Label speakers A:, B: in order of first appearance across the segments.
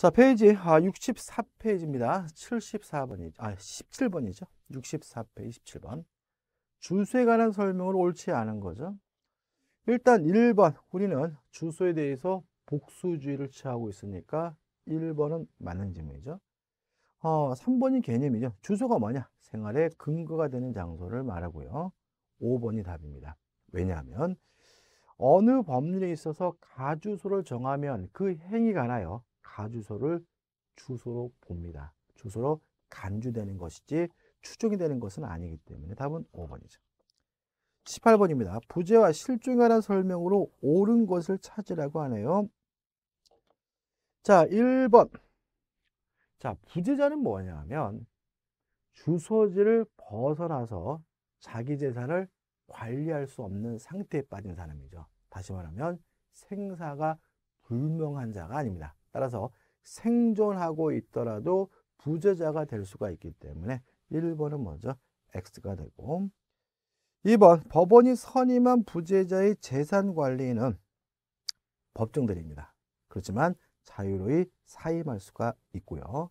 A: 자, 페이지 아, 64페이지입니다. 74번이죠. 아, 17번이죠. 64페이지 17번. 주소에 관한 설명을 옳지 않은 거죠. 일단 1번 우리는 주소에 대해서 복수주의를 취하고 있으니까 1번은 맞는 질문이죠. 어, 3번이 개념이죠. 주소가 뭐냐? 생활의 근거가 되는 장소를 말하고요. 5번이 답입니다. 왜냐하면 어느 법률에 있어서 가주소를 정하면 그 행위가 나요. 가주소를 주소로 봅니다. 주소로 간주되는 것이지 추정이 되는 것은 아니기 때문에 답은 5번이죠. 18번입니다. 부재와 실종이라는 설명으로 옳은 것을 찾으라고 하네요. 자, 1번. 자, 부재자는 뭐냐 하면 주소지를 벗어나서 자기 재산을 관리할 수 없는 상태에 빠진 사람이죠. 다시 말하면 생사가 불명한 자가 아닙니다. 따라서 생존하고 있더라도 부재자가 될 수가 있기 때문에 1번은 먼저 X가 되고 2번 법원이 선임한 부재자의 재산 관리는 법정들입니다. 그렇지만 자유로이 사임할 수가 있고요.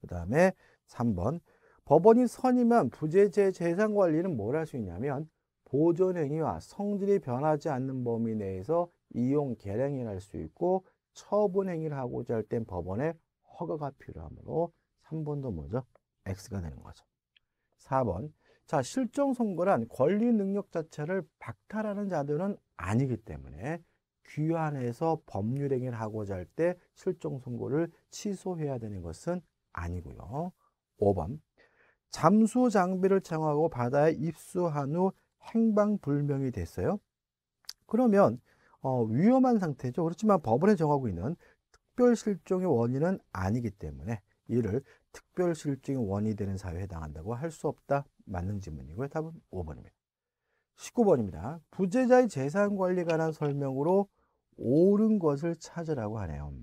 A: 그 다음에 3번 법원이 선임한 부재자의 재산 관리는 뭘 할 수 있냐면 보존 행위와 성질이 변하지 않는 범위 내에서 이용 계량이날 수 있고 처분 행위를 하고자 할 땐법원에 허가가 필요하므로 3번도 뭐죠? X가 되는 거죠. 4번. 자, 실정 선고란 권리 능력 자체를 박탈하는 자들은 아니기 때문에 귀환해서 법률 행위를 하고자 할 때 실정 선고를 취소해야 되는 것은 아니고요. 5번. 잠수 장비를 채하고 바다에 입수한 후 행방불명이 됐어요. 그러면 어, 위험한 상태죠. 그렇지만 법원에 정하고 있는 특별실종의 원인은 아니기 때문에 이를 특별실종의 원인이 되는 사유에 해당한다고 할 수 없다. 맞는 질문이고요. 답은 5번입니다. 19번입니다. 부재자의 재산 관리에 관한 설명으로 옳은 것을 찾으라고 하네요.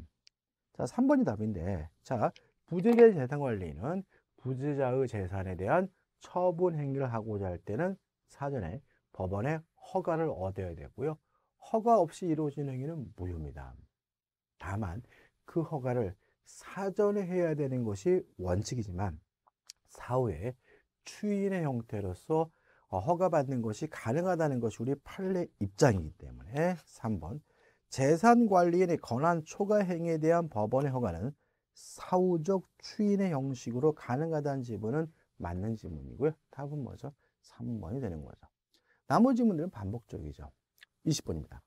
A: 자, 3번이 답인데, 자, 부재자의 재산 관리는 부재자의 재산에 대한 처분 행위를 하고자 할 때는 사전에 법원의 허가를 얻어야 되고요. 허가 없이 이루어진 행위는 무효입니다. 다만 그 허가를 사전에 해야 되는 것이 원칙이지만 사후에 추인의 형태로서 어, 허가받는 것이 가능하다는 것이 우리 판례 입장이기 때문에 3번 재산관리인의 권한 초과 행위에 대한 법원의 허가는 사후적 추인의 형식으로 가능하다는 지문은 맞는 지문이고요. 답은 뭐죠? 3번이 되는 거죠. 나머지 문제는 반복적이죠. 20번입니다.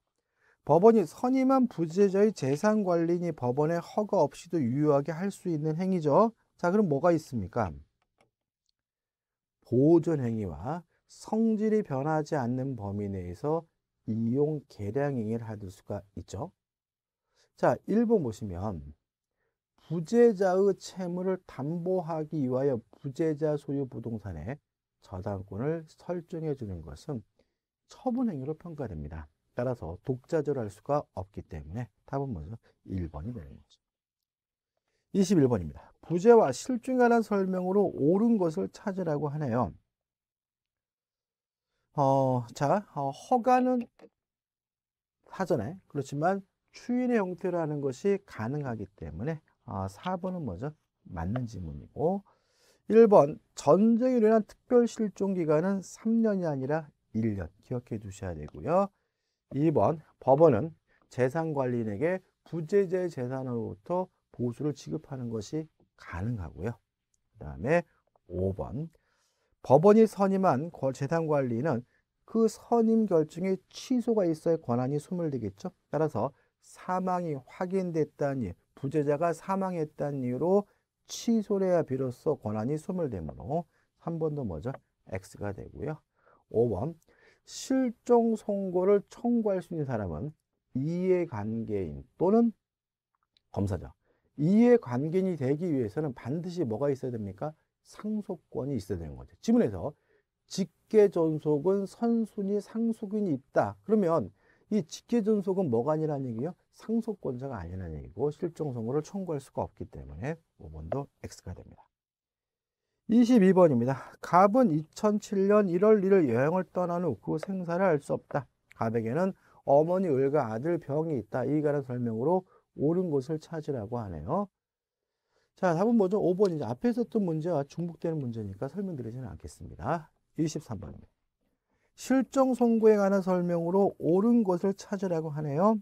A: 법원이 선임한 부재자의 재산 관리인 법원의 허가 없이도 유효하게 할 수 있는 행위죠. 자, 그럼 뭐가 있습니까? 보존 행위와 성질이 변하지 않는 범위 내에서 이용 계량 행위를 하을 수가 있죠. 자, 1번 보시면 부재자의 채무를 담보하기 위하여 부재자 소유 부동산에 저당권을 설정해 주는 것은 처분 행위로 평가됩니다. 따라서 독자절할 수가 없기 때문에 답은 먼저 1번이 되는 거죠. 21번입니다. 부재와 실증이라 설명으로 옳은 것을 찾으라고 하네요. 어, 자, 어, 허가는 사전에 그렇지만 추인의 형태로 하는 것이 가능하기 때문에 어, 4번은 먼저 맞는 지문이고 1번 전쟁이 일어난 특별 실종 기간은 3년이 아니라 1년 기억해 두셔야 되고요. 2번 법원은 재산관리인에게 부재제 재산으로부터 보수를 지급하는 것이 가능하고요. 그 다음에 5번 법원이 선임한 재산관리인은 그 선임 결정에 취소가 있어야 권한이 소멸되겠죠. 따라서 사망이 확인됐다니 부재자가 사망했다는 이유로 취소 해야 비로소 권한이 소멸되므로 3번도 먼저 X가 되고요. 5번 실종 선고를 청구할 수 있는 사람은 이해관계인 또는 검사죠. 이해관계인이 되기 위해서는 반드시 뭐가 있어야 됩니까? 상속권이 있어야 되는 거죠. 지문에서 직계존속은 선순위 상속인이 있다. 그러면 이 직계존속은 뭐가 아니라는 얘기예요? 상속권자가 아니라는 얘기고 실종선고를 청구할 수가 없기 때문에 5번도 X가 됩니다. 22번입니다. 갑은 2007년 1월 1일 여행을 떠난 후그 생사를 알 수 없다. 갑에게는 어머니 을과 아들 병이 있다. 이에 관 설명으로 옳은 것을 찾으라고 하네요. 자, 답은 뭐죠? 5번이죠. 앞에 있었던 문제와 중복되는 문제니까 설명드리지는 않겠습니다. 23번입니다. 실정 송구에 관한 설명으로 옳은 것을 찾으라고 하네요.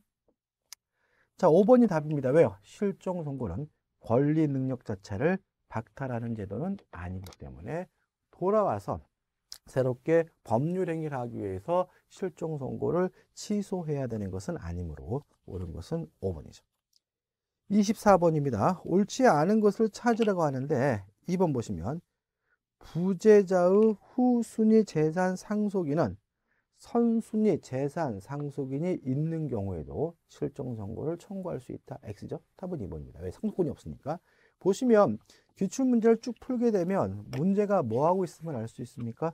A: 자, 5번이 답입니다. 왜요? 실정 송구는 권리 능력 자체를 박탈하는 제도는 아니기 때문에 돌아와서 새롭게 법률 행위를 하기 위해서 실종 선고를 취소해야 되는 것은 아니므로 옳은 것은 5번이죠. 24번입니다. 옳지 않은 것을 찾으라고 하는데 2번 보시면 부재자의 후순위 재산 상속인은 선순위 재산 상속인이 있는 경우에도 실종 선고를 청구할 수 있다. X죠? 답은 2번입니다. 왜 상속권이 없으니까. 보시면 기출 문제를 쭉 풀게 되면 문제가 뭐하고 있음을알수 있습니까?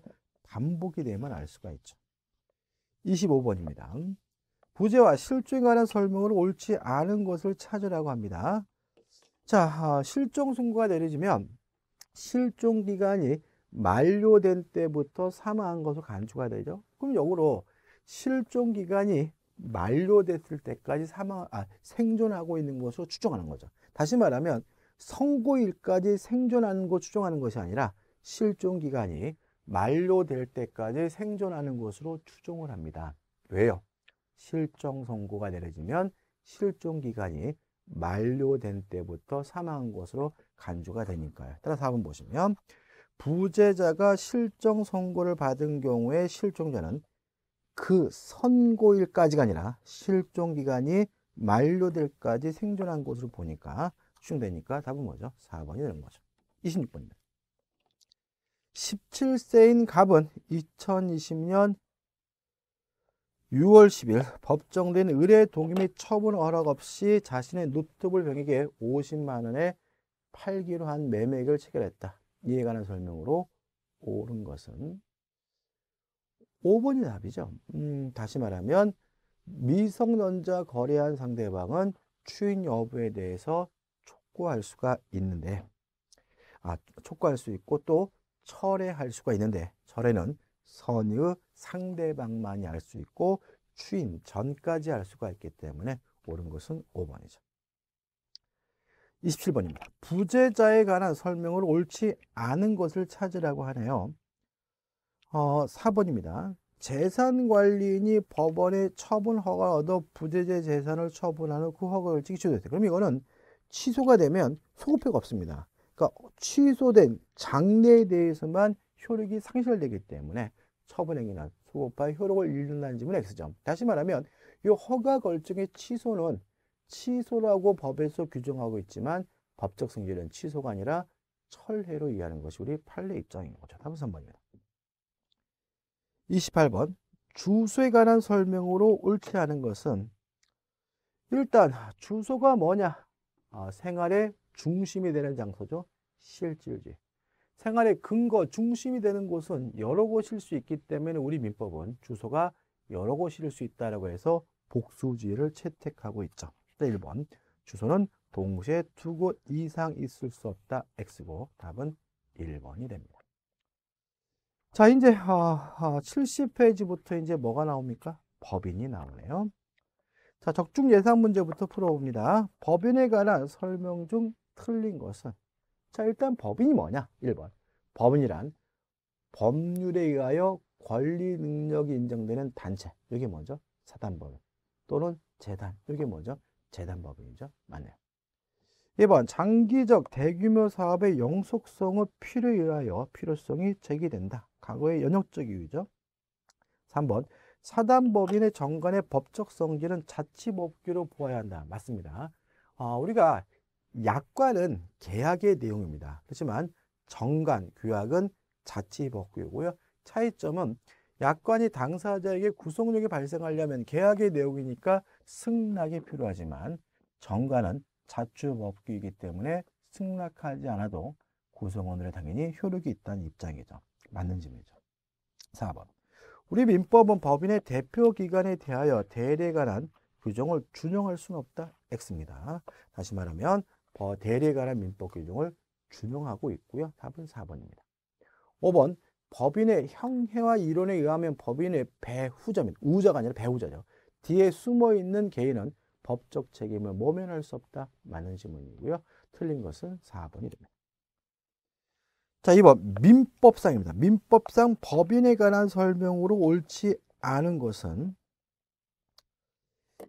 A: 반복이 되면 알 수가 있죠. 25번입니다. 부재와 실종에 관한 설명을 옳지 않은 것을 찾으라고 합니다. 자, 아, 실종 선고가 내려지면 실종 기간이 만료된 때부터 사망한 것으로 간주가 되죠. 그럼 역으로 실종 기간이 만료됐을 때까지 사망, 아, 생존하고 있는 것으로 추정하는 거죠. 다시 말하면 선고일까지 생존하는 것 추정하는 것이 아니라 실종 기간이 만료될 때까지 생존하는 것으로 추정을 합니다. 왜요? 실종 선고가 내려지면 실종 기간이 만료된 때부터 사망한 것으로 간주가 되니까요. 따라서 4번 보시면 부재자가 실종 선고를 받은 경우에 실종자는 그 선고일까지가 아니라 실종 기간이 만료될까지 생존한 것으로 보니까 수축되니까 답은 뭐죠? 4번이 되는 거죠. 26번입니다. 17세인 갑은 2020년 6월 10일 법정된 의뢰 동의 및 처분 허락 없이 자신의 노트북 병에게 50만 원에 팔기로 한 매매액을 체결했다. 이에 관한 설명으로 옳은 것은 5번이 답이죠. 음, 다시 말하면 미성년자 거래한 상대방은 추인 여부에 대해서 촉구할 수가 있는데 아, 촉구할 수 있고 또 철회할 수가 있는데 철회는 선의 상대방만이 알 수 있고 추임 전까지 알 수가 있기 때문에 옳은 것은 5번이죠. 27번입니다. 부재자에 관한 설명을 옳지 않은 것을 찾으라고 하네요. 어, 4번입니다. 재산관리인이 법원의 처분 허가 얻어 부재제 재산을 처분한 후그 허가를 찍으셔도 돼요. 그럼 이거는 취소가 되면 소급효가 없습니다. 그러니까 취소된 장례에 대해서만 효력이 상실되기 때문에 처분행위나 소급화 효력을 잃는다는 점은 X점. 다시 말하면 이 허가 결정의 취소는 취소라고 법에서 규정하고 있지만 법적 성질은 취소가 아니라 철회로 이해하는 것이 우리 판례 입장인 거죠. 다음 3번입니다. 28번 주소에 관한 설명으로 옳지 않은 것은 일단 주소가 뭐냐 아, 생활의 중심이 되는 장소죠. 실질지. 생활의 근거, 중심이 되는 곳은 여러 곳일 수 있기 때문에 우리 민법은 주소가 여러 곳일 수있다고 해서 복수지를 채택하고 있죠. 1번 주소는 동시에 두 곳 이상 있을 수 없다. X고 답은 1번이 됩니다. 자, 이제 70페이지부터 아, 아, 이제 뭐가 나옵니까? 법인이 나오네요. 자, 적중 예상 문제부터 풀어봅니다. 법인에 관한 설명 중 틀린 것은 자, 일단 법인이 뭐냐? 1번. 법인이란 법률에 의하여 권리 능력이 인정되는 단체. 이게 뭐죠? 사단법인. 또는 재단. 이게 뭐죠? 재단법인이죠. 맞네요. 2번. 장기적 대규모 사업의 영속성의 필요에 의하여 필요성이 제기된다. 과거의 연역적 이유죠. 3번. 사단법인의 정관의 법적 성질은 자치법규로 보아야 한다. 맞습니다. 어, 우리가 약관은 계약의 내용입니다. 그렇지만 정관, 규약은 자치법규고요. 차이점은 약관이 당사자에게 구속력이 발생하려면 계약의 내용이니까 승낙이 필요하지만 정관은 자주법규이기 때문에 승낙하지 않아도 구성원으로 당연히 효력이 있다는 입장이죠. 맞는 점이죠. 4번. 우리 민법은 법인의 대표 기관에 대하여 대례 관한 규정을 준용할 수는 없다. X입니다. 다시 말하면 어, 대례 관한 민법 규정을 준용하고 있고요. 답은 4번입니다. 5번 법인의 형해와 이론에 의하면 법인의 배후자입 우자가 아니라 배후자죠. 뒤에 숨어있는 개인은 법적 책임을 모면할 수 없다. 맞는 질문이고요. 틀린 것은 4번이 됩니다. 자, 2번 민법상입니다. 민법상 법인에 관한 설명으로 옳지 않은 것은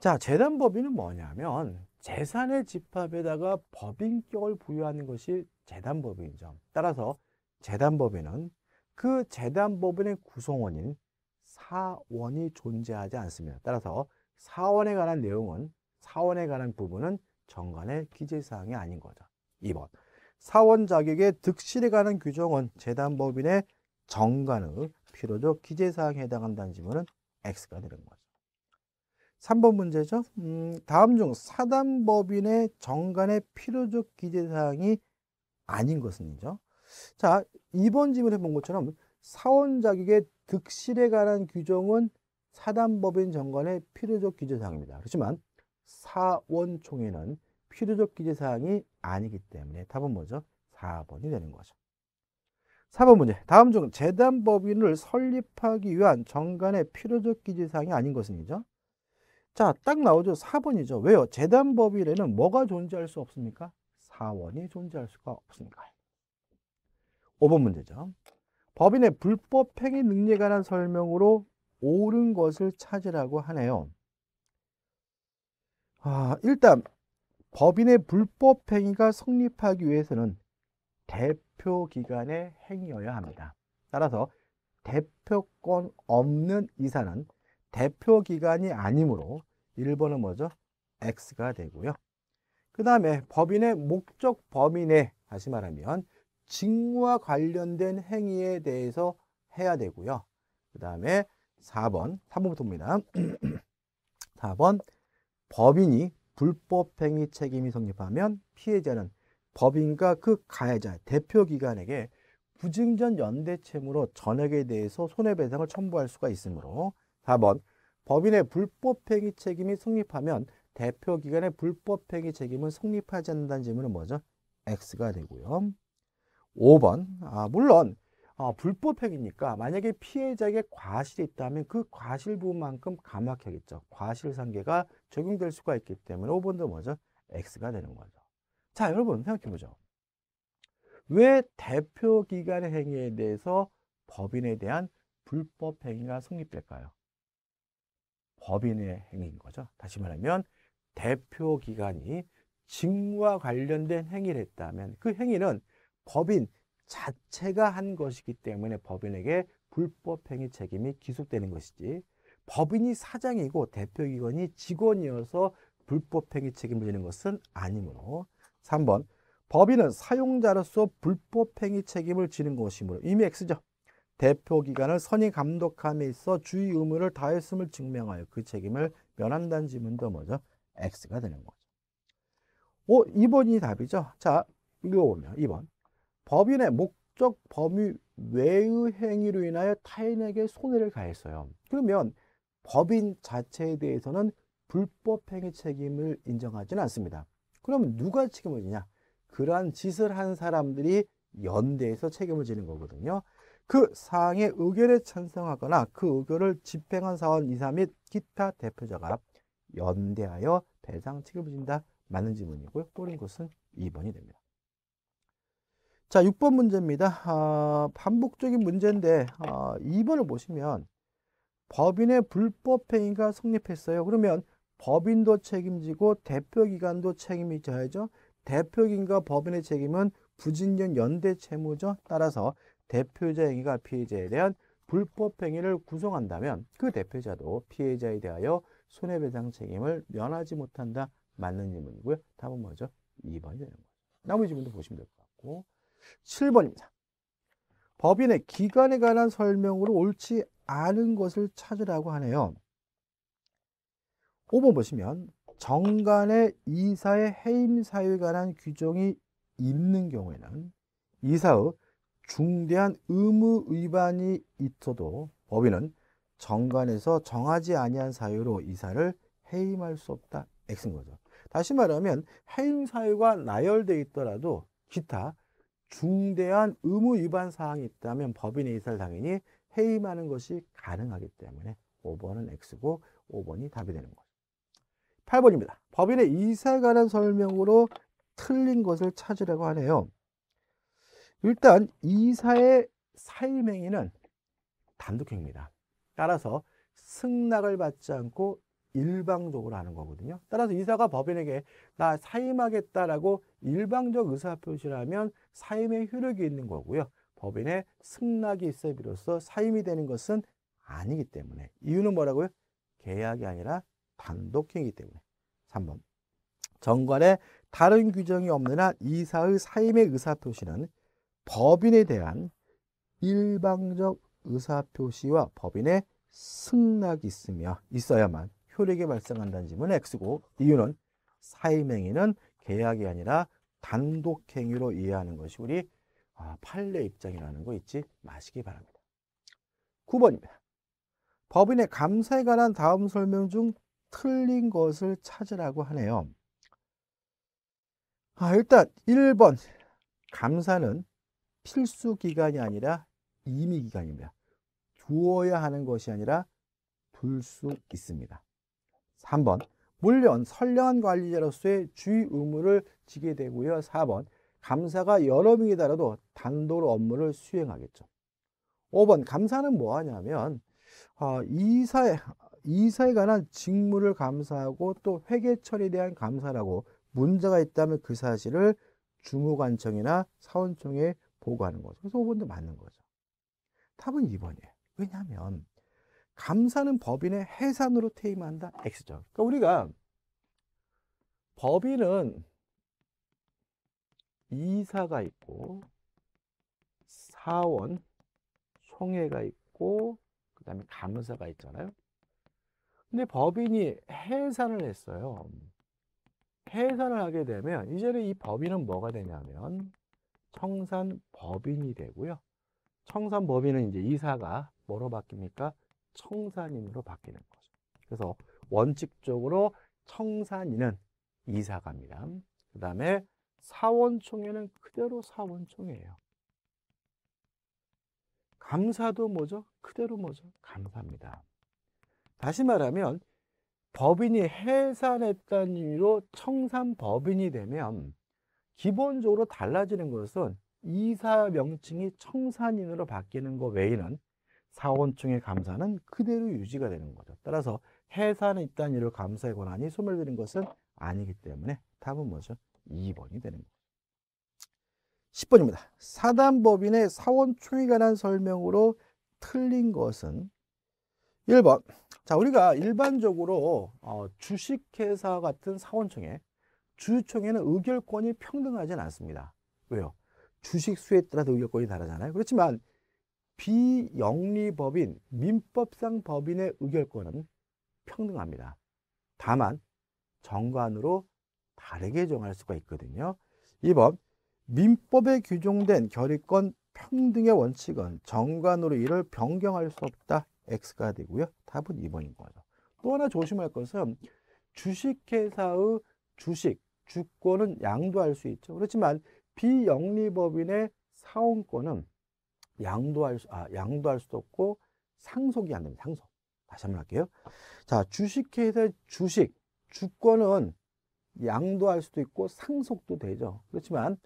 A: 자, 재단 법인은 뭐냐면 재산의 집합에다가 법인격을 부여하는 것이 재단 법인이죠. 따라서 재단 법인은 그 재단 법인의 구성원인 사원이 존재하지 않습니다. 따라서 사원에 관한 내용은 사원에 관한 부분은 정관의 기재사항이 아닌 거죠. 2번 사원 자격의 득실에 관한 규정은 재단법인의 정관의 필요적 기재사항에 해당한다는 질문은 X가 되는 거죠. 3번 문제죠. 음, 다음 중 사단법인의 정관의 필요적 기재사항이 아닌 것은이죠. 자, 2번 지문해 본 것처럼 사원 자격의 득실에 관한 규정은 사단법인 정관의 필요적 기재사항입니다. 그렇지만 사원총회는 필요적 기재사항이 아니기 때문에 답은 뭐죠? 4번이 되는 거죠. 4번 문제. 다음 중 재단 법인을 설립하기 위한 정관의 필요적 기재사항이 아닌 것은이죠. 자, 딱 나오죠. 4번이죠. 왜요? 재단 법인에는 뭐가 존재할 수 없습니까? 사원이 존재할 수가 없으니까. 5번 문제죠. 법인의 불법 행위 능력에 관한 설명으로 옳은 것을 찾으라고 하네요. 아, 일단 법인의 불법 행위가 성립하기 위해서는 대표 기관의 행위여야 합니다. 따라서 대표권 없는 이사는 대표 기관이 아니므로 1번은 뭐죠? X가 되고요. 그 다음에 법인의 목적 범인에 다시 말하면 직무와 관련된 행위에 대해서 해야 되고요. 그 다음에 4번, 3번부터입니다. 4번, 법인이 불법행위 책임이 성립하면 피해자는 법인과 그 가해자 대표기관에게 부증전 연대 채무로 전액에 대해서 손해배상을 첨부할 수가 있으므로 4번 법인의 불법행위 책임이 성립하면 대표기관의 불법행위 책임은 성립하지 않는다는 질문은 뭐죠? X가 되고요. 5번 아 물론 어, 불법 행위니까 만약에 피해자에게 과실이 있다면 그 과실 부분만큼 감액하겠죠. 과실 상계가 적용될 수가 있기 때문에 5번도 뭐죠? X가 되는 거죠. 자, 여러분 생각해 보죠. 왜 대표 기관의 행위에 대해서 법인에 대한 불법 행위가 성립될까요? 법인의 행위인 거죠. 다시 말하면 대표 기관이 직무와 관련된 행위를 했다면 그 행위는 법인 자체가 한 것이기 때문에 법인에게 불법행위 책임이 기속되는 것이지 법인이 사장이고 대표기관이 직원이어서 불법행위 책임을 지는 것은 아니므로 3번 법인은 사용자로서 불법행위 책임을 지는 것이므로 이미 X죠. 대표기관을 선임 감독함에 있어 주의 의무를 다했음을 증명하여 그 책임을 면한다는 지문도 뭐죠? X가 되는 거죠. 오, 2번이 답이죠. 자, 이거 보면 2번. 법인의 목적 범위 외의 행위로 인하여 타인에게 손해를 가했어요. 그러면 법인 자체에 대해서는 불법 행위 책임을 인정하지는 않습니다. 그럼 누가 책임을 지냐? 그러한 짓을 한 사람들이 연대해서 책임을 지는 거거든요. 그 사항의 의결에 찬성하거나 그 의결을 집행한 사원 이사 및 기타 대표자가 연대하여 배상 책임을 진다. 맞는 질문이고요. 또는 것은 2번이 됩니다. 자, 6번 문제입니다. 아, 반복적인 문제인데 아, 2번을 보시면 법인의 불법 행위가 성립했어요. 그러면 법인도 책임지고 대표기관도 책임이 져야죠. 대표기관과 법인의 책임은 부진년 연대 채무죠. 따라서 대표자 행위가 피해자에 대한 불법 행위를 구성한다면 그 대표자도 피해자에 대하여 손해배상 책임을 면하지 못한다. 맞는 질문이고요. 답은 뭐죠? 2번이되는 거죠. 나머지 질문도 보시면 될 것 같고 7번입니다. 법인의 기간에 관한 설명으로 옳지 않은 것을 찾으라고 하네요. 5번 보시면 정관의 이사의 해임 사유에 관한 규정이 있는 경우에는 이사의 중대한 의무 위반이 있어도 법인은 정관에서 정하지 아니한 사유로 이사를 해임할 수 없다. X인 거죠. 다시 말하면 해임 사유가 나열돼 있더라도 기타 중대한 의무 위반 사항이 있다면 법인의 이사를 당연히 해임하는 것이 가능하기 때문에 5번은 X고 5번이 답이 되는 거죠. 8번입니다. 법인의 이사에 관한 설명으로 틀린 것을 찾으라고 하네요. 일단 이사의 사임행위는 단독행위입니다. 따라서 승낙을 받지 않고 일방적으로 하는 거거든요. 따라서 이사가 법인에게 나 사임하겠다라고 일방적 의사표시를 하면 사임의 효력이 있는 거고요. 법인의 승낙이 있어 비로소 사임이 되는 것은 아니기 때문에 이유는 뭐라고요? 계약이 아니라 단독행위이기 때문에 3번 정관에 다른 규정이 없는 한 이사의 사임의 의사표시는 법인에 대한 일방적 의사표시와 법인의 승낙이 있으며 있어야만 효력이 발생한다는 점은 X고 이유는 사임행위는 계약이 아니라 단독행위로 이해하는 것이 우리 아, 판례 입장이라는 거 잊지 마시기 바랍니다. 9번입니다. 법인의 감사에 관한 다음 설명 중 틀린 것을 찾으라고 하네요. 아, 일단 1번 감사는 필수 기간이 아니라 임의 기간입니다. 두어야 하는 것이 아니라 둘 수 있습니다. 3번 물론 선량한 관리자로서의 주의 의무를 지게 되고요. 4번 감사가 여러 명이 달아도 단독 업무를 수행하겠죠. 5번 감사는 뭐 하냐면 어, 이사에 이사에 관한 직무를 감사하고 또 회계 처리에 대한 감사라고 문제가 있다면 그 사실을 주무관청이나 사원청에 보고하는 거죠. 그래서 5번도 맞는 거죠. 답은 2번이에요. 왜냐하면 감사는 법인의 해산으로 퇴임한다. X죠. 그러니까 우리가 법인은 이사가 있고 사원, 총회가 있고 그 다음에 감사가 있잖아요. 근데 법인이 해산을 했어요. 해산을 하게 되면 이제는 이 법인은 뭐가 되냐면 청산 법인이 되고요. 청산 법인은 이제 이사가 뭐로 바뀝니까? 청산인으로 바뀌는 거죠. 그래서 원칙적으로 청산인은 이사갑니다. 그 다음에 사원총회는 그대로 사원총회예요. 감사도 뭐죠? 그대로 뭐죠? 감사입니다. 다시 말하면 법인이 해산했다는 이유로 청산 법인이 되면 기본적으로 달라지는 것은 이사 명칭이 청산인으로 바뀌는 것 외에는 사원증의 감사는 그대로 유지가 되는 거죠. 따라서 해산에 있다는 이유 감사의 권한이 소멸되는 것은 아니기 때문에 답은 뭐죠? 2번이 되는 거죠. 10번입니다. 사단법인의 사원총에 관한 설명으로 틀린 것은 1번. 자, 우리가 일반적으로 어, 주식회사 같은 사원총회, 주총회는 의결권이 평등하지 않습니다. 왜요? 주식 수에 따라서 의결권이 다르잖아요. 그렇지만 비영리법인 민법상 법인의 의결권은 평등합니다. 다만 정관으로 다르게 정할 수가 있거든요. 2번 민법에 규정된 결의권 평등의 원칙은 정관으로 이를 변경할 수 없다. X가 되고요. 답은 2번인 거죠. 또 하나 조심할 것은 주식회사의 주식, 주권은 양도할 수 있죠. 그렇지만 비영리법인의 사원권은 양도할 수, 아, 양도할 수도 없고 상속이 안 됩니다. 상속. 다시 한 번 할게요. 자, 주식회사의 주식, 주권은 양도할 수도 있고 상속도 되죠. 그렇지만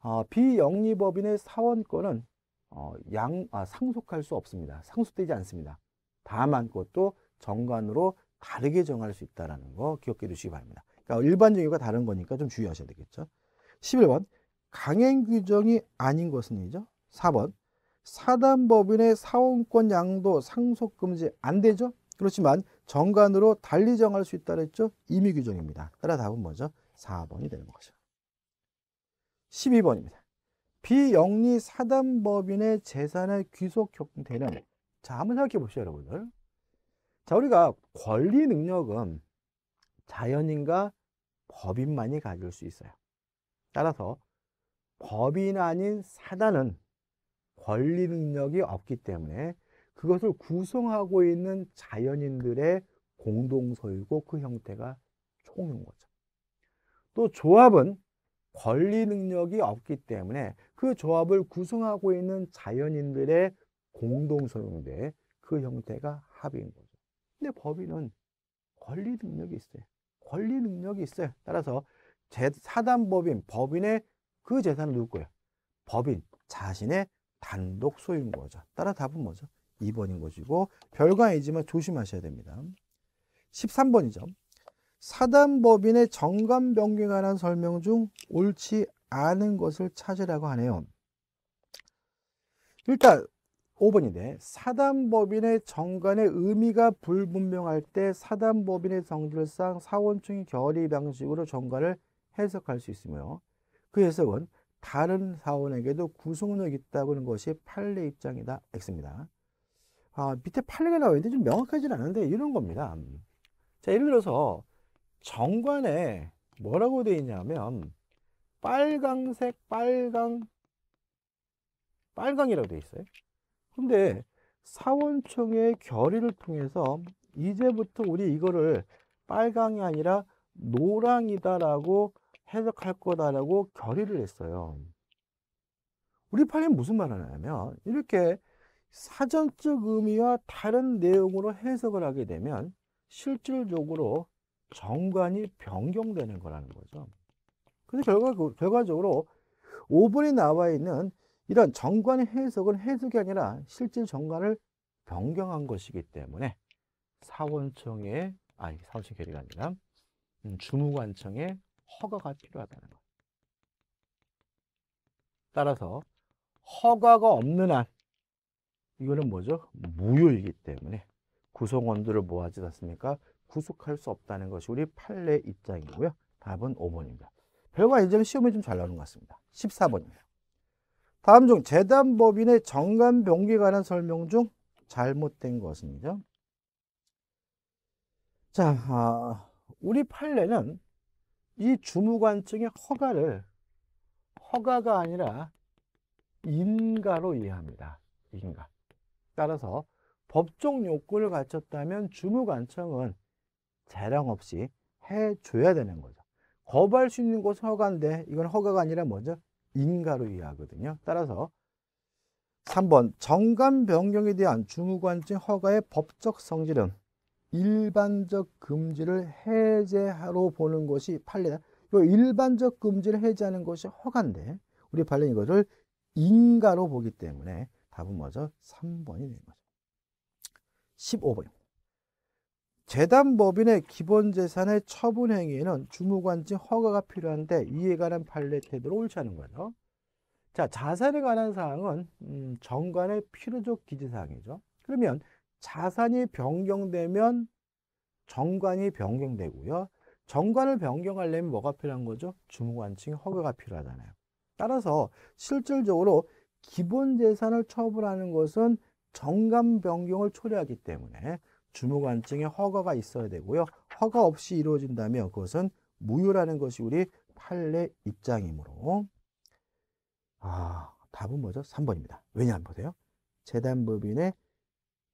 A: 어, 비영리법인의 사원권은 어, 양, 아, 상속할 수 없습니다. 상속되지 않습니다. 다만 그것도 정관으로 다르게 정할 수 있다는 거 기억해 주시기 바랍니다. 그러니까 일반적인과 다른 거니까 좀 주의하셔야 되겠죠. 11번 강행 규정이 아닌 것은이죠. 4번 사단법인의 사원권 양도 상속 금지 안 되죠? 그렇지만 정관으로 달리 정할 수 있다 그랬죠? 임의 규정입니다. 따라 답은 뭐죠? 4번이 되는 거죠. 12번입니다. 비영리 사단법인의 재산의 귀속 경대는 자, 한번 생각해 보시죠, 여러분들. 자, 우리가 권리 능력은 자연인과 법인만이 가질 수 있어요. 따라서 법인 아닌 사단은 권리 능력이 없기 때문에 그것을 구성하고 있는 자연인들의 공동 소유고 그 형태가 총인 거죠. 또 조합은 권리 능력이 없기 때문에 그 조합을 구성하고 있는 자연인들의 공동 소유인데 그 형태가 합의인 거죠. 근데 법인은 권리 능력이 있어요. 권리 능력이 있어요. 따라서 사단법인, 법인의 그 재산은 누구 거예요? 법인 자신의 단독 소유인 거죠. 따라 답은 뭐죠? 2번인 것이고 별과이지만 조심하셔야 됩니다. 13번이죠. 사단법인의 정관병기에 관한 설명 중 옳지 않은 것을 찾으라고 하네요. 일단 5번인데 사단법인의 정관의 의미가 불분명할 때 사단법인의 성질상 사원층이 결의 방식으로 정관을 해석할 수 있으며 그 해석은 다른 사원에게도 구속력이 있다고 하는 것이 판례 입장이다. X입니다. 아, 밑에 판례가 나와 있는데 좀 명확하진 않은데 이런 겁니다. 자, 예를 들어서 정관에 뭐라고 되어 있냐면 빨강색 빨강 빨강이라고 되어 있어요. 근데 사원총의 결의를 통해서 이제부터 우리 이거를 빨강이 아니라 노랑이다라고 해석할 거다라고 결의를 했어요. 우리 판례 무슨 말 하냐면 이렇게 사전적 의미와 다른 내용으로 해석을 하게 되면 실질적으로 정관이 변경되는 거라는 거죠. 그래서 결과, 결과적으로 5번에 나와 있는 이런 정관의 해석은 해석이 아니라 실질 정관을 변경한 것이기 때문에 사원청의, 아니, 사원청 결의가 아니라 음, 주무관청의 허가가 필요하다는 거예요. 따라서 허가가 없는 한 이거는 뭐죠? 무효이기 때문에 구성원들을 뭐 하지 않습니까? 구속할 수 없다는 것이 우리 판례 입장이고요. 답은 5번입니다. 별과 이제는 시험이 좀 잘 나오는 것 같습니다. 14번입니다. 다음 중 재단법인의 정관 병기에 관한 설명 중 잘못된 것은이죠. 자, 아, 우리 판례는 이 주무관증의 허가를 허가가 아니라 인가로 이해합니다. 인가. 따라서 법적 요구를 갖췄다면 주무관청은 자랑 없이 해줘야 되는 거죠. 거부할 수 있는 곳은 허가인데 이건 허가가 아니라 먼저 인가로 이해하거든요. 따라서 3번 정감 변경에 대한 주무관증 허가의 법적 성질은 일반적 금지를 해제하로 보는 것이 판례다. 이 일반적 금지를 해제하는 것이 허가인데 우리 판례는 이거를 인가로 보기 때문에 답은 뭐죠? 3번이 되는 거죠. 1 5번 재단법인의 기본재산의 처분행위에는 주무관지 허가가 필요한데 이에 관한 판례 태도로 옳지 않은 거죠. 자, 자산에 관한 사항은 음, 정관의 필요적 기재사항이죠. 그러면 자산이 변경되면 정관이 변경되고요. 정관을 변경하려면 뭐가 필요한 거죠? 주무관층 허가가 필요하잖아요. 따라서 실질적으로 기본 재산을 처분하는 것은 정관 변경을 초래하기 때문에 주무관증의 허가가 있어야 되고요. 허가 없이 이루어진다면 그것은 무효라는 것이 우리 판례 입장이므로 아 답은 뭐죠? 3번입니다. 왜냐하면 보세요. 재단법인의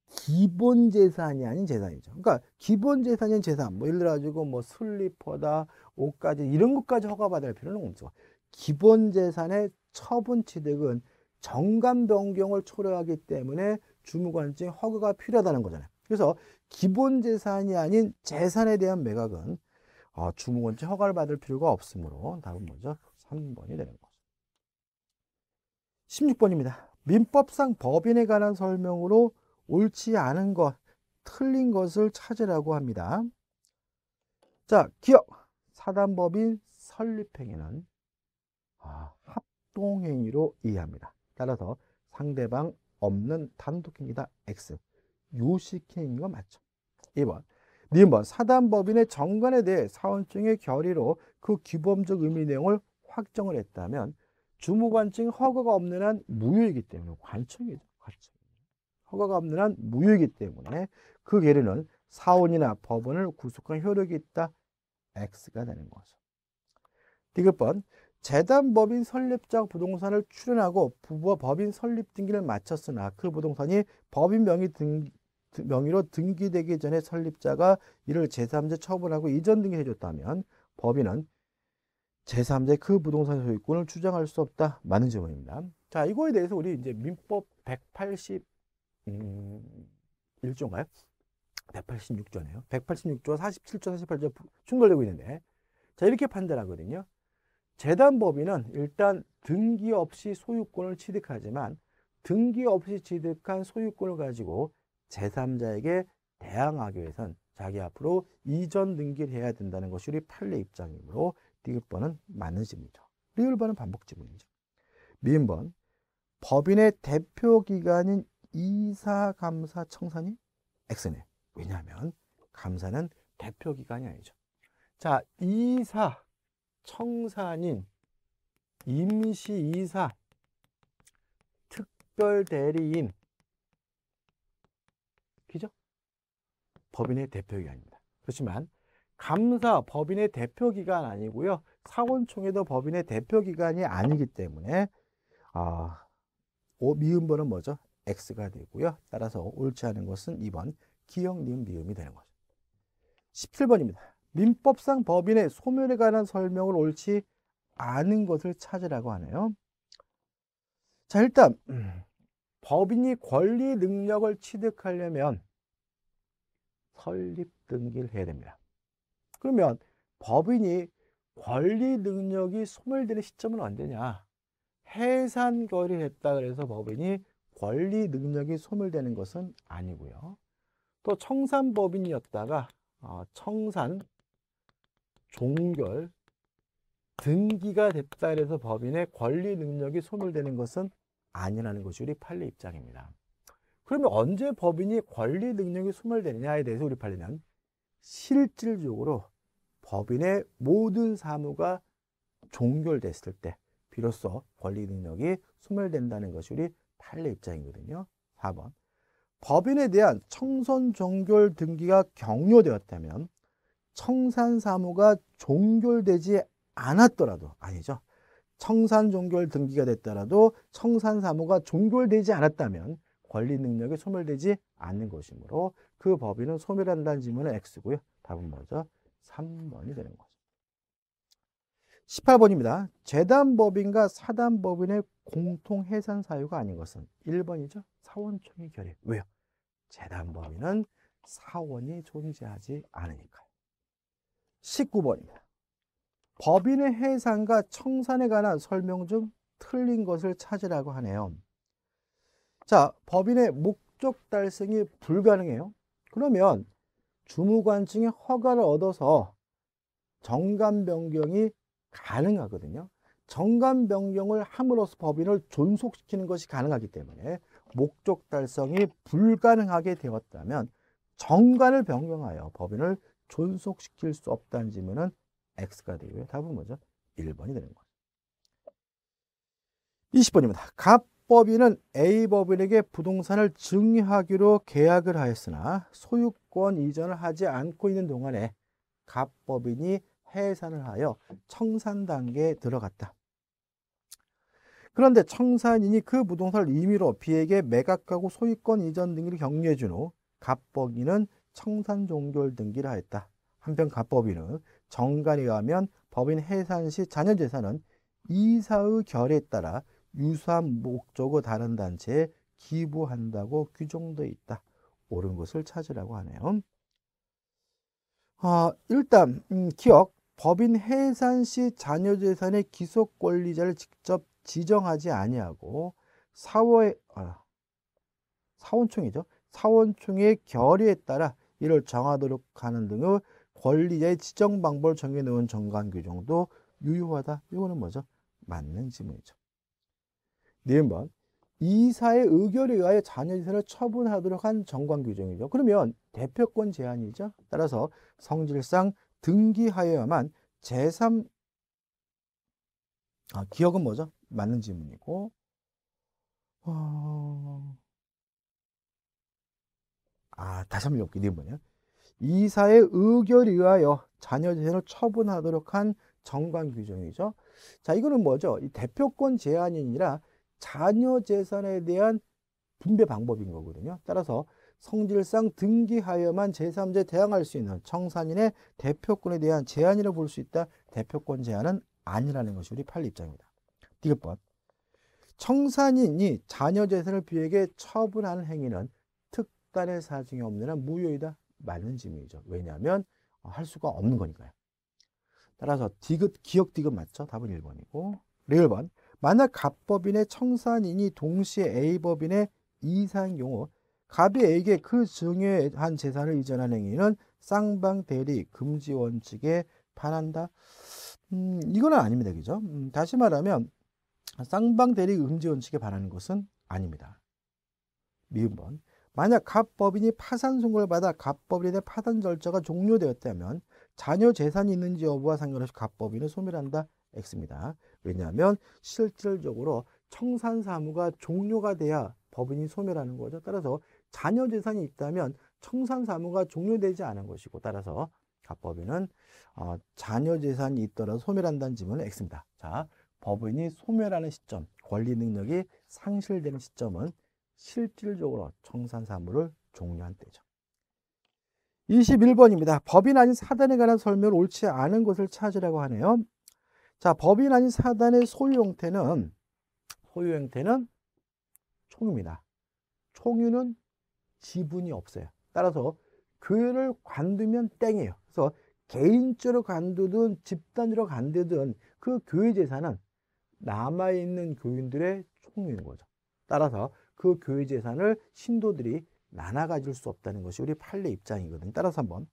A: 기본 재산이 아닌 재산이죠. 그러니까 기본 재산인 재산, 뭐 예를 들어 가지고 뭐 슬리퍼다, 옷까지 이런 것까지 허가받을 필요는 없죠. 기본 재산의 처분 취득은 정관 변경을 초래하기 때문에 주무관증 허가가 필요하다는 거잖아요. 그래서 기본 재산이 아닌 재산에 대한 매각은 어, 주무관증 허가를 받을 필요가 없으므로 답은 먼저 3번이 되는 거죠. 16번입니다. 민법상 법인에 관한 설명으로 옳지 않은 것, 틀린 것을 찾으라고 합니다. 자, 기억! 사단법인 설립행위는 아, 합동행위로 이해합니다. 따라서 상대방 없는 단독행위다 X. 요식행위가 맞죠. 2번. 니번 사단법인의 정관에 대해 사원증의 결의로 그 규범적 의미 내용을 확정을 했다면 주무관증 허가가 없는 한 무효이기 때문에 관청이죠. 관청. 허가가 없는 한 무효이기 때문에 그 계류는 사원이나 법원을 구속한 효력이 있다 X가 되는 거죠. 디귿번 재단 법인 설립자 부동산을 출연하고 부부 법인 설립 등기를 마쳤으나 그 부동산이 법인 명의 등, 명의로 등기되기 전에 설립자가 이를 제3자 처분하고 이전 등기해 줬다면 법인은 제3자의 그 부동산 소유권을 주장할 수 없다. 많은 질문입니다. 자, 이거에 대해서 우리 이제 민법 음, 1조인가요? 186조네요. 1 8 6조 47조, 48조 충돌되고 있는데 자 이렇게 판단하거든요. 재단 법인은 일단 등기 없이 소유권을 취득하지만 등기 없이 취득한 소유권을 가지고 제3자에게 대항하기 위해선 자기 앞으로 이전 등기를 해야 된다는 것이 우리 판례 입장이므로 디귿번은 맞는 지문이죠. 리을번은 반복 지문이죠. 미음번 법인의 대표 기간인 이사감사 청산이 X네. 왜냐하면 감사는 대표 기간이 아니죠. 자, 이사 청산인 임시 이사 특별 대리인 그죠? 법인의 대표 기간입니다. 그렇지만 감사 법인의 대표 기간 아니고요. 사원총회도 법인의 대표 기간이 아니기 때문에 아, 오, 미음번은 뭐죠? x가 되고요. 따라서 옳지 않은 것은 2번 기역, 니은, 미음이 되는 거죠. 17번입니다. 민법상 법인의 소멸에 관한 설명을 옳지 않은 것을 찾으라고 하네요. 자, 일단 음, 법인이 권리 능력을 취득하려면 설립 등기를 해야 됩니다. 그러면 법인이 권리 능력이 소멸되는 시점은 언제냐? 해산거의를 했다 그래서 법인이 권리 능력이 소멸되는 것은 아니고요. 또 청산법인이었다가 어, 청산, 종결, 등기가 됐다 그래서 법인의 권리 능력이 소멸되는 것은 아니라는 것이 우리 판례 입장입니다. 그러면 언제 법인이 권리 능력이 소멸되느냐에 대해서 우리 판례는 실질적으로 법인의 모든 사무가 종결됐을 때 비로소 권리 능력이 소멸된다는 것이 우리 판례 입장이거든요. 4번. 법인에 대한 청선 종결 등기가 경료되었다면 청산 사무가 종결되지 않았더라도 아니죠. 청산 종결 등기가 됐더라도 청산 사무가 종결되지 않았다면 권리 능력이 소멸되지 않는 것이므로 그 법인은 소멸한다는 지문은 X고요. 답은 뭐죠? 3번이 되는 거죠. 18번입니다. 재단법인과 사단법인의 공통 해산 사유가 아닌 것은 1번이죠. 사원총의 결의. 왜요? 재단법인은 사원이 존재하지 않으니까요. 19번입니다. 법인의 해산과 청산에 관한 설명 중 틀린 것을 찾으라고 하네요. 자, 법인의 목적 달성이 불가능해요. 그러면 주무관증의 허가를 얻어서 정관 변경이 가능하거든요. 정관 변경을 함으로써 법인을 존속시키는 것이 가능하기 때문에 목적 달성이 불가능하게 되었다면 정관을 변경하여 법인을 존속시킬 수 없다는 지문은 X가 되고요. 답은 뭐죠? 1번이 되는 거죠. 20번입니다. 갑법인은 A법인에게 부동산을 증여하기로 계약을 하였으나 소유권 이전을 하지 않고 있는 동안에 갑법인이 해산을 하여 청산 단계에 들어갔다. 그런데 청산인이 그 부동산을 임의로 비에게 매각하고 소유권 이전 등기를 격려해 준후 갑법인은 청산 종결 등기를 하였다. 한편 갑법인은 정관에 가면 법인 해산 시 자녀 재산은 이사의 결에 따라 유사한 목적의 다른 단체에 기부한다고 규정돼 있다. 옳은 것을 찾으라고 하네요. 아, 일단 음, 기억 법인 해산 시 자녀 재산의 기속 권리자를 직접 지정하지 아니하고 사월 아, 사원총이죠. 사원총의 결의에 따라 이를 정하도록 하는 등의 권리자의 지정 방법을 정해 놓은 정관 규정도 유효하다. 이거는 뭐죠? 맞는 지문이죠. 네번 이사의 의결에 의하여 자녀 재산을 처분하도록 한 정관 규정이죠. 그러면 대표권 제한이죠. 따라서 성질상 등기하여야만 제3 아, 기억은 뭐죠? 맞는 질문이고 어... 아 다시 한번 읽기 네 번이요. 이사의 의결에 의하여 자녀재산을 처분하도록 한 정관 규정이죠. 자 이거는 뭐죠? 이 대표권 제한이 아니라 자녀재산에 대한 분배 방법인 거거든요. 따라서 성질상 등기하여만 제3자에 대항할 수 있는 청산인의 대표권에 대한 제한이라 고볼 수 있다. 대표권 제한은 아니라는 것이 우리 판례 입장입니다. 디귿번 청산인이 자녀 재산을 비에게 처분하는 행위는 특단의 사정이 없는 한 무효이다. 맞는 지이죠 왜냐하면 할 수가 없는 거니까요. 따라서 디귿, 기억 디귿 맞죠? 답은 1번이고 리번 만약 갑법인의 청산인이 동시에 A법인의 이상 용어 갑에게 그 증여한 재산을 이전한 행위는 쌍방 대리 금지 원칙에 반한다. 음, 이거는 아닙니다. 그죠? 음, 다시 말하면 쌍방 대리 금지 원칙에 반하는 것은 아닙니다. 미음번. 만약 갑법인이 파산 선고를 받아 갑법인에 파산 절차가 종료되었다면 자녀 재산이 있는지 여부와 상관없이 갑법인은 소멸한다. X입니다. 왜냐하면 실질적으로 청산 사무가 종료가 돼야 법인이 소멸하는 거죠. 따라서 자녀 재산이 있다면 청산 사무가 종료되지 않은 것이고 따라서 가법인은 어, 자녀 재산이 있더라도 소멸한다는 지문은 X입니다. 자, 법인이 소멸하는 시점, 권리 능력이 상실되는 시점은 실질적으로 청산 사무를 종료한 때죠. 21번입니다. 법인 아닌 사단에 관한 설명을 옳지 않은 것을 찾으라고 하네요. 자, 법인 아닌 사단의 소유 형태는 소유 형태는 총입니다 총유는 지분이 없어요. 따라서 교회를 관두면 땡이에요. 그래서 개인적으로 관두든 집단으로 관두든 그 교회 재산은 남아있는 교인들의 총유인 거죠. 따라서 그 교회 재산을 신도들이 나눠 가질 수 없다는 것이 우리 판례 입장이거든요. 따라서 한번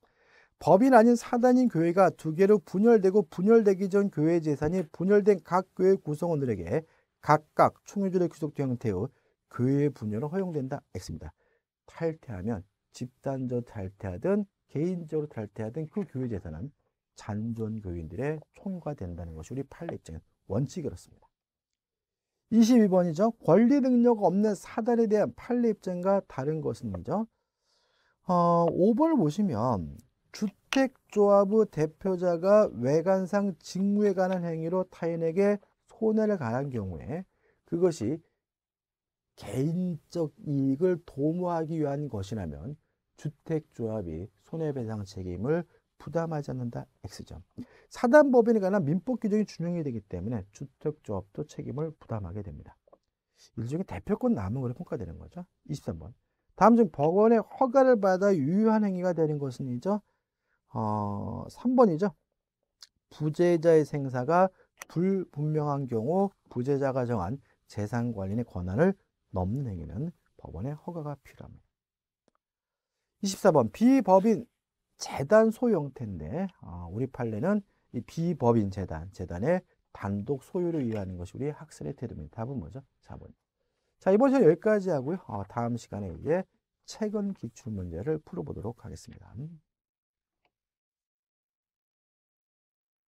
A: 법인 아닌 사단인 교회가 두 개로 분열되고 분열되기 전 교회 재산이 분열된 각 교회 구성원들에게 각각 총유주의 귀속형 된태의 교회의 분열은 허용된다. X입니다. 탈퇴하면 집단적으로 탈퇴하든 개인적으로 탈퇴하든 그 교회 재산은 잔존 교인들의 총과 된다는 것이 우리 판례 입장의 원칙이 었습니다 22번이죠. 권리 능력 없는 사단에 대한 판례 입장과 다른 것은이죠. 어, 5번을 보시면 주택조합의 대표자가 외관상 직무에 관한 행위로 타인에게 손해를 가한 경우에 그것이 개인적 이익을 도모하기 위한 것이라면 주택조합이 손해배상 책임을 부담하지 않는다 X점. 사단법인에 관한 민법 규정이 준용이 되기 때문에 주택조합도 책임을 부담하게 됩니다. 일종의 대표권 남은 걸로 평가되는 거죠. 23번. 다음 중 법원의 허가를 받아 유효한 행위가 되는 것은 이죠. 어, 3번이죠. 부재자의 생사가 불분명한 경우 부재자가 정한 재산 관리의 권한을 넘는 행위는 법원의 허가가 필요합니다. 24번 비법인 재단 소형태인데 아, 우리 판례는 이 비법인 재단, 재단의 단독 소유를 이해하는 것이 우리 학설의 테르입니다. 답은 뭐죠? 4번. 자 이번 시간 여기까지 하고요. 아, 다음 시간에 이제 최근 기출문제를 풀어보도록 하겠습니다.